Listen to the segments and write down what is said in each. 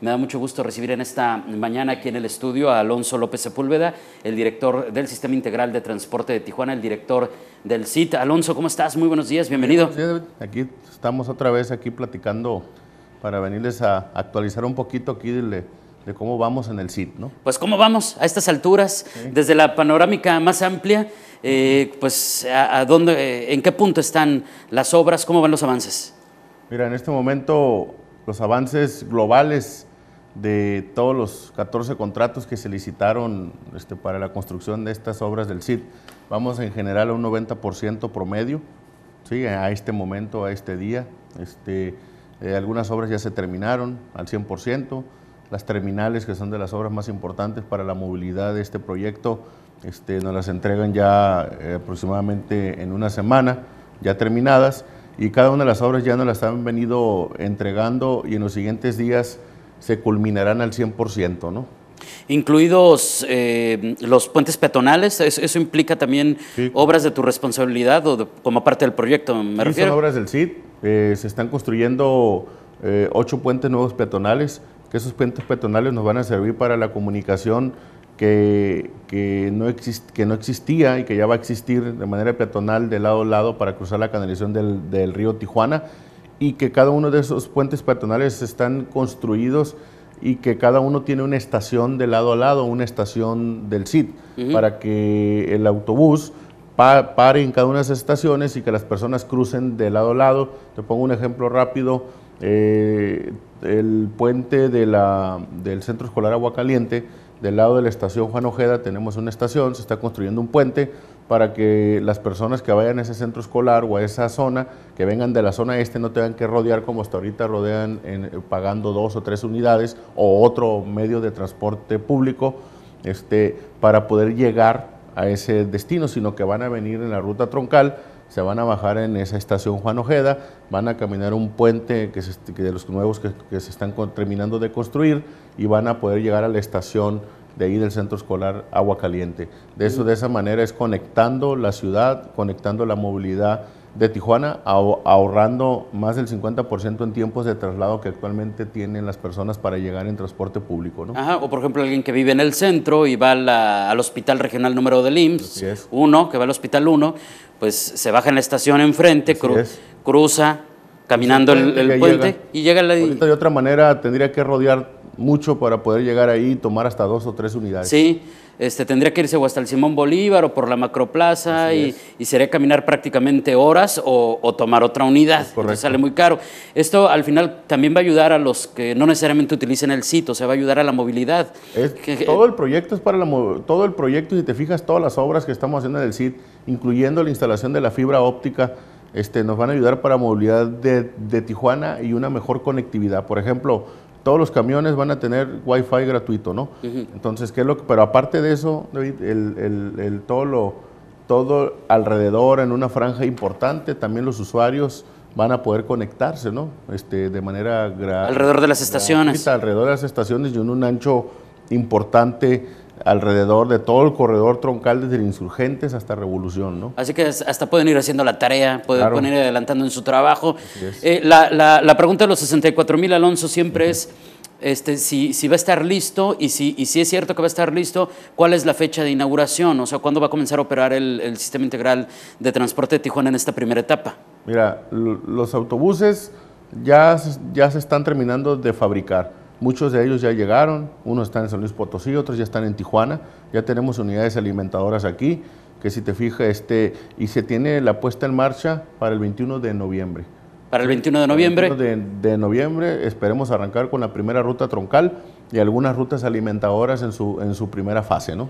Me da mucho gusto recibir en esta mañana aquí en el estudio a Alonso López Sepúlveda, el director del Sistema Integral de Transporte de Tijuana, el director del CIT. Alonso, ¿cómo estás? Muy buenos días, bienvenido. Aquí estamos otra vez aquí platicando para venirles a actualizar un poquito aquí de, cómo vamos en el CIT, ¿no? Pues cómo vamos a estas alturas, desde la panorámica más amplia, eh, pues a, dónde, eh, en qué punto están las obras, cómo van los avances. Mira, en este momento los avances globales de todos los 14 contratos que se licitaron este, para la construcción de estas obras del CID, vamos en general a un 90% promedio, ¿sí? a este momento, a este día. Este, eh, algunas obras ya se terminaron al 100%, las terminales, que son de las obras más importantes para la movilidad de este proyecto, este, nos las entregan ya eh, aproximadamente en una semana, ya terminadas, y cada una de las obras ya nos las han venido entregando y en los siguientes días se culminarán al 100%, ¿no? Incluidos eh, los puentes peatonales, eso, implica también obras de tu responsabilidad o como parte del proyecto, me Son obras del CID, eh, se están construyendo eh, ocho puentes nuevos peatonales, que esos puentes peatonales nos van a servir para la comunicación que, no que no existía y que ya va a existir de manera peatonal de lado a lado para cruzar la canalización del, del río Tijuana y que cada uno de esos puentes peatonales están construidos y que cada uno tiene una estación de lado a lado, una estación del CID, para que el autobús pare en cada una de esas estaciones y que las personas crucen de lado a lado. Te pongo un ejemplo rápido, eh, el puente del Centro Escolar Agua Caliente, del lado de la estación Juan Ojeda tenemos una estación, se está construyendo un puente, para que las personas que vayan a ese centro escolar o a esa zona, que vengan de la zona este, no tengan que rodear como hasta ahorita rodean eh, pagando dos o tres unidades o otro medio de transporte público este, para poder llegar a ese destino, sino que van a venir en la ruta troncal, se van a bajar en esa estación Juan Ojeda, van a caminar un puente que, de los nuevos que, se están terminando de construir y van a poder llegar a la estación de ahí del centro escolar Agua Caliente. De, eso, de esa manera es conectando la ciudad, conectando la movilidad de Tijuana, ahorrando más del 50% en tiempos de traslado que actualmente tienen las personas para llegar en transporte público. ¿no? Ajá, o por ejemplo alguien que vive en el centro y va al hospital regional número del IMSS, uno, que va al hospital 1, pues se baja en la estación enfrente, cruza caminando pues el, puente y llega la... de otra manera tendría que rodear mucho para poder llegar ahí y tomar hasta dos o tres unidades. Sí, este, tendría que irse o hasta el Simón Bolívar o por la Macroplaza y, y, sería caminar prácticamente horas o, tomar otra unidad. Porque sale muy caro. Esto al final también va a ayudar a los que no necesariamente utilicen el CIT, o sea, va a ayudar a la movilidad. todo el proyecto es para la todo el proyecto, y te fijas, todas las obras que estamos haciendo en el CIT, incluyendo la instalación de la fibra óptica, este, nos van a ayudar para movilidad de, de Tijuana y una mejor conectividad. Por ejemplo, todos los camiones van a tener Wi-Fi gratuito, ¿no? Entonces, ¿qué es lo que, pero aparte de eso, David, el, todo, todo alrededor en una franja importante, también los usuarios van a poder conectarse, ¿no? Este, de manera gratuita. Alrededor de las estaciones. alrededor de las estaciones y en un ancho importante alrededor de todo el corredor troncal desde insurgentes hasta revolución. ¿no? Así que hasta pueden ir haciendo la tarea, pueden, ir adelantando en su trabajo. Eh, la, pregunta de los 64 mil, Alonso, siempre es este, si, va a estar listo y si, si es cierto que va a estar listo, ¿cuál es la fecha de inauguración? O sea, ¿cuándo va a comenzar a operar el, el sistema integral de transporte de Tijuana en esta primera etapa? Mira, los autobuses ya, ya se están terminando de fabricar Muchos de ellos ya llegaron, unos están en San Luis Potosí, otros ya están en Tijuana, ya tenemos unidades alimentadoras aquí, que si te fijas, este, y se tiene la puesta en marcha para el 21 de noviembre. Para el 21 de noviembre. El 21 de, noviembre esperemos arrancar con la primera ruta troncal y algunas rutas alimentadoras en su, en su primera fase, ¿no?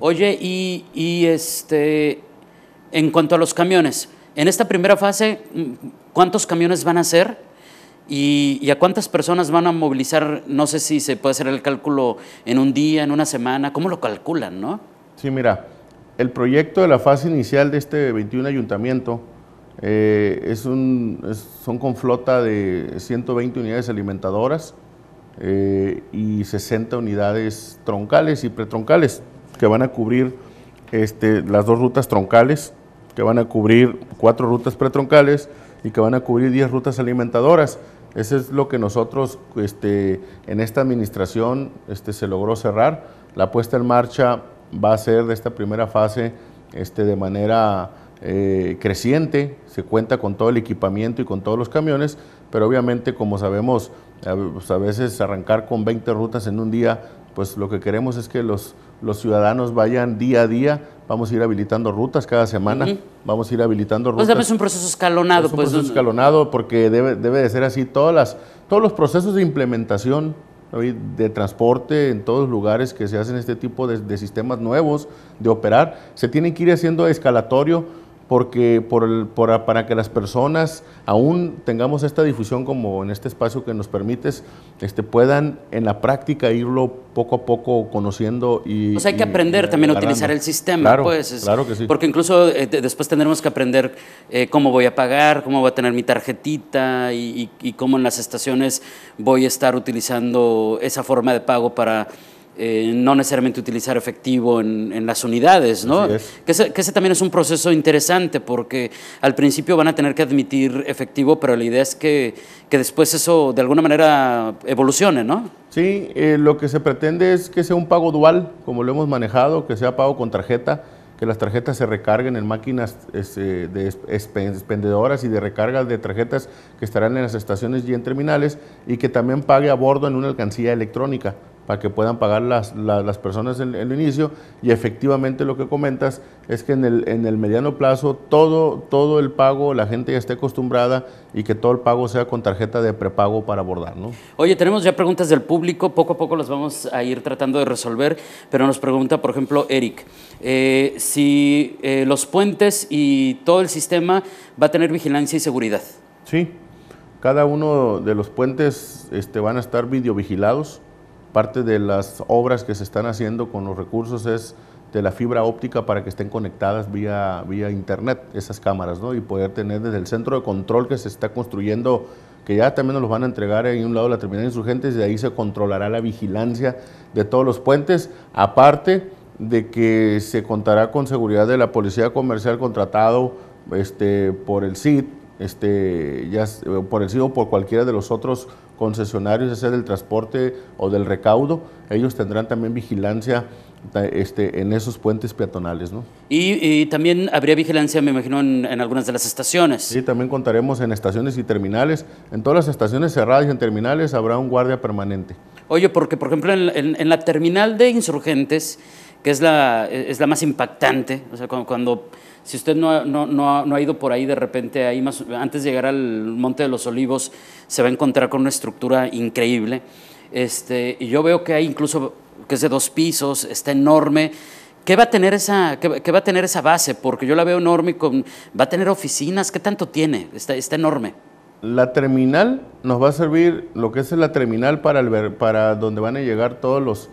Oye, y, este, en cuanto a los camiones, en esta primera fase, mm, ¿cuántos camiones van a ser? ¿Y, a cuántas personas van a movilizar? No sé si se puede hacer el cálculo en un día, en una semana, ¿cómo lo calculan, no? Sí, mira, el proyecto de la fase inicial de este 21 ayuntamiento eh, es un, son con flota de 120 unidades alimentadoras eh, y 60 unidades troncales y pretroncales que van a cubrir este, las dos rutas troncales, que van a cubrir cuatro rutas pretroncales y que van a cubrir 10 rutas alimentadoras eso es lo que nosotros este, en esta administración este, se logró cerrar. La puesta en marcha va a ser de esta primera fase este, de manera eh, creciente, se cuenta con todo el equipamiento y con todos los camiones, pero obviamente como sabemos, a pues, veces arrancar con 20 rutas en un día, pues lo que queremos es que los, los ciudadanos vayan día a día Vamos a ir habilitando rutas cada semana. Vamos a ir habilitando rutas. Pues, es un proceso escalonado. Es un pues, proceso escalonado porque debe, debe de ser así. Todas las, todos los procesos de implementación de transporte en todos los lugares que se hacen este tipo de, de sistemas nuevos de operar, se tienen que ir haciendo escalatorio porque por para que las personas aún tengamos esta difusión como en este espacio que nos permites, este, puedan en la práctica irlo poco a poco conociendo y... Pues hay que aprender también a utilizar el sistema, pues. claro que sí. Porque incluso eh, después tendremos que aprender eh, cómo voy a pagar, cómo voy a tener mi tarjetita y cómo en las estaciones voy a estar utilizando esa forma de pago para eh, no necesariamente utilizar efectivo en, las unidades, ¿no? Que, ese, también es un proceso interesante porque al principio van a tener que admitir efectivo, pero la idea es que, después eso de alguna manera evolucione, ¿no? Sí, eh, lo que se pretende es que sea un pago dual, como lo hemos manejado, que sea pago con tarjeta, que las tarjetas se recarguen en máquinas este, de expendedoras y de recarga de tarjetas que estarán en las estaciones y en terminales y que también pague a bordo en una alcancía electrónica para que puedan pagar las, las, personas en, el inicio. Y efectivamente lo que comentas es que en el, en el mediano plazo todo, todo el pago, la gente ya esté acostumbrada y que todo el pago sea con tarjeta de prepago para abordar. ¿no? Oye, tenemos ya preguntas del público, poco a poco las vamos a ir tratando de resolver, pero nos pregunta, por ejemplo, Eric, eh, si eh, los puentes y todo el sistema va a tener vigilancia y seguridad. Sí, cada uno de los puentes este, van a estar videovigilados Parte de las obras que se están haciendo con los recursos es de la fibra óptica para que estén conectadas vía, vía internet esas cámaras, ¿no? Y poder tener desde el centro de control que se está construyendo, que ya también nos los van a entregar en un lado de la terminal de insurgentes, y de ahí se controlará la vigilancia de todos los puentes, aparte de que se contará con seguridad de la policía comercial contratado este, por el CID, este, ya, eh, por el CID o por cualquiera de los otros concesionarios, ya sea del transporte o del recaudo, ellos tendrán también vigilancia este, en esos puentes peatonales. ¿no? Y, también habría vigilancia, me imagino, en, algunas de las estaciones. Sí, también contaremos en estaciones y terminales. En todas las estaciones cerradas y en terminales habrá un guardia permanente. Oye, porque por ejemplo en, la terminal de insurgentes, que es la, es la más impactante, o sea, cuando, cuando si usted no, ha, ido por ahí de repente, ahí más, antes de llegar al Monte de los Olivos, se va a encontrar con una estructura increíble. Este, y yo veo que hay incluso, que es de dos pisos, está enorme. ¿Qué va, a tener esa, va a tener esa base? Porque yo la veo enorme, con, va a tener oficinas, ¿qué tanto tiene? Está, está enorme. La terminal nos va a servir, lo que es la terminal para, el, para donde van a llegar todos los,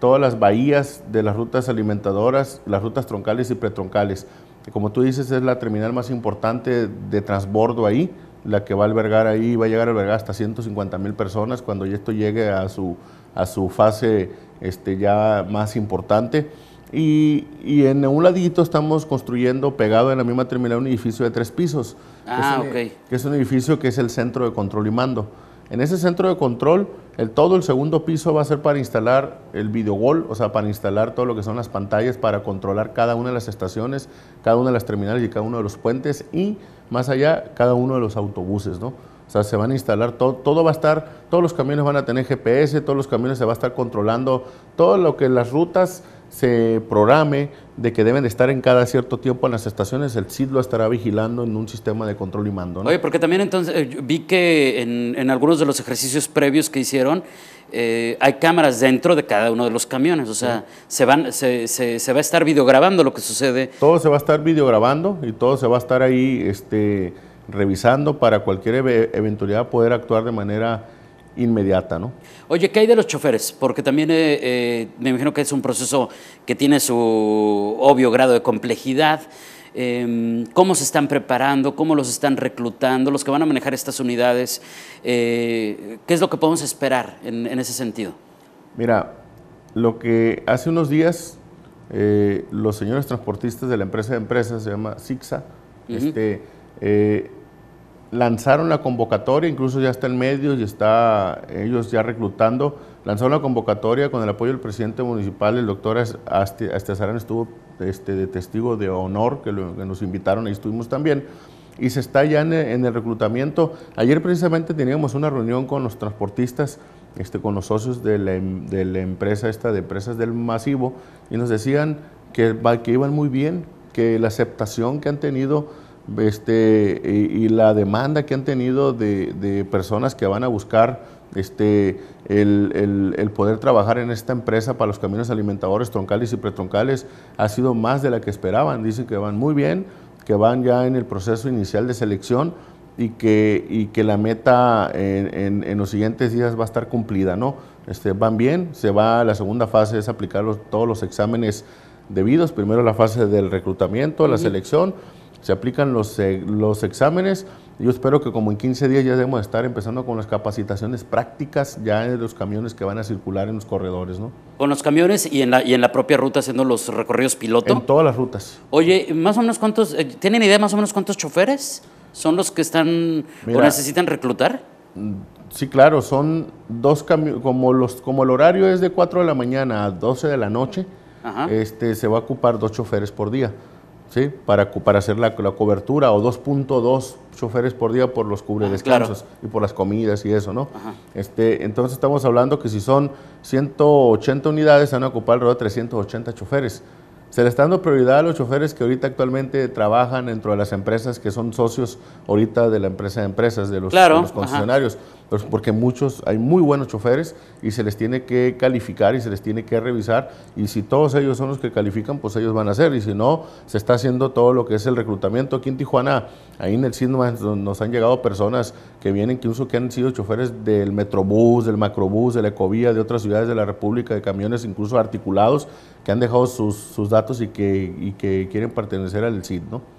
todas las bahías de las rutas alimentadoras, las rutas troncales y pretroncales como tú dices es la terminal más importante de transbordo ahí, la que va a albergar ahí, va a llegar a albergar hasta 150 mil personas cuando esto llegue a su, a su fase este, ya más importante. Y, en un ladito estamos construyendo, pegado en la misma terminal, un edificio de tres pisos. Que es ah, un edificio que es el centro de control y mando. En ese centro de control, el, todo el segundo piso va a ser para instalar el videogol, o sea, para instalar todo lo que son las pantallas, para controlar cada una de las estaciones, cada una de las terminales y cada uno de los puentes y, más allá, cada uno de los autobuses, ¿no? O sea, se van a instalar, todo, todo va a estar, todos los camiones van a tener GPS, todos los camiones se va a estar controlando, todo lo que las rutas se programe de que deben de estar en cada cierto tiempo en las estaciones, el CID lo estará vigilando en un sistema de control y mando. Oye, porque también entonces eh, vi que en, algunos de los ejercicios previos que hicieron eh, hay cámaras dentro de cada uno de los camiones, o sea, se, van, se, se, se, va a estar videograbando lo que sucede. Todo se va a estar videograbando y todo se va a estar ahí este, revisando para cualquier eventualidad poder actuar de manera inmediata, ¿no? Oye, ¿qué hay de los choferes? Porque también eh, eh, me imagino que es un proceso que tiene su obvio grado de complejidad. Em, ¿Cómo se están preparando? ¿Cómo los están reclutando? ¿Los que van a manejar estas unidades? Eh, ¿Qué es lo que podemos esperar en, ese sentido? Mira, lo que hace unos días los señores transportistas de la empresa de empresas, se llama Sixa, lanzaron la convocatoria, incluso ya está en medios y está ellos ya reclutando, lanzaron la convocatoria con el apoyo del presidente municipal, el doctor Astezarán estuvo este, de testigo de honor, que, nos invitaron, ahí estuvimos también, y se está ya en, en, el reclutamiento. Ayer precisamente teníamos una reunión con los transportistas, este, con los socios de la, em, de la empresa esta, de Empresas del Masivo, y nos decían que, que iban muy bien, que la aceptación que han tenido este, y, la demanda que han tenido de, personas que van a buscar este, el, poder trabajar en esta empresa para los caminos alimentadores troncales y pretroncales ha sido más de la que esperaban. Dicen que van muy bien, que van ya en el proceso inicial de selección y que, que la meta en, los siguientes días va a estar cumplida. ¿no? Este, van bien, se va a la segunda fase, es aplicar todos los exámenes debidos, primero la fase del reclutamiento, la selección se aplican los, e, los exámenes. Yo espero que como en 15 días ya debemos estar empezando con las capacitaciones prácticas ya de los camiones que van a circular en los corredores, ¿no? Con los camiones y en la, y en la propia ruta haciendo los recorridos piloto. En todas las rutas. Oye, más o menos cuántos, eh, ¿tienen idea más o menos cuántos choferes son los que están o necesitan reclutar? Mm, sí, claro, son dos camiones, como, los, como el horario es de 4 de la mañana a 12 de la noche, Este, se va a ocupar dos choferes por día. ¿sí? para, para hacer la, la cobertura o 2.2 choferes por día por los cubre descansos ah, y por las comidas y eso, ¿no? Este, entonces estamos hablando que si son 180 unidades, van a ocupar alrededor de 380 choferes. Se le está dando prioridad a los choferes que ahorita actualmente trabajan dentro de las empresas que son socios ahorita de la empresa de empresas, de los, concesionarios porque muchos, hay muy buenos choferes y se les tiene que calificar y se les tiene que revisar y si todos ellos son los que califican, pues ellos van a hacer y si no, se está haciendo todo lo que es el reclutamiento. Aquí en Tijuana, ahí en el CID nos han llegado personas que vienen, incluso que han sido choferes del Metrobús, del Macrobús, de la Ecovía, de otras ciudades de la República, de camiones incluso articulados, que han dejado sus, datos y que, y que quieren pertenecer al CID, ¿no?